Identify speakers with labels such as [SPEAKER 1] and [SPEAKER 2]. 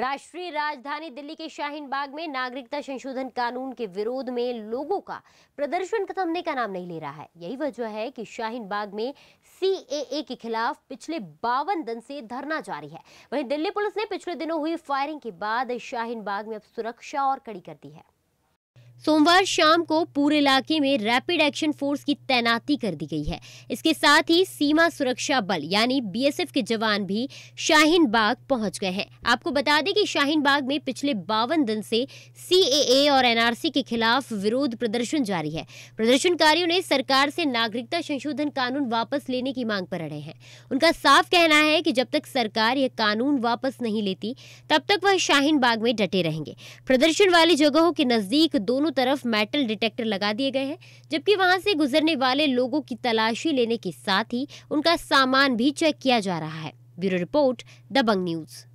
[SPEAKER 1] राष्ट्रीय राजधानी दिल्ली के शाहीन बाग में नागरिकता संशोधन कानून के विरोध में लोगों का प्रदर्शन थमने का नाम नहीं ले रहा है यही वजह है कि शाहीन बाग में सी के खिलाफ पिछले बावन दिन से धरना जारी है वहीं दिल्ली पुलिस ने पिछले दिनों हुई फायरिंग के बाद शाहीन बाग में अब सुरक्षा और कड़ी कर दी है सोमवार शाम को पूरे इलाके में रैपिड एक्शन फोर्स की तैनाती कर दी गई है इसके साथ ही सीमा सुरक्षा बल यानी बीएसएफ के जवान भी शाहीन बाग पहुंच गए हैं आपको बता दें कि शाहीन बाग में पिछले बावन दिन से सीएए और एनआरसी के खिलाफ विरोध प्रदर्शन जारी है प्रदर्शनकारियों ने सरकार से नागरिकता संशोधन कानून वापस लेने की मांग पर अड़े हैं उनका साफ कहना है कि जब तक सरकार यह कानून वापस नहीं लेती तब तक वह शाहीन बाग में डटे रहेंगे प्रदर्शन वाली जगहों के नजदीक दोनों दोनों तरफ मेटल डिटेक्टर लगा दिए गए हैं जबकि वहां से गुजरने वाले लोगों की तलाशी लेने के साथ ही उनका सामान भी चेक किया जा रहा है ब्यूरो रिपोर्ट दबंग न्यूज़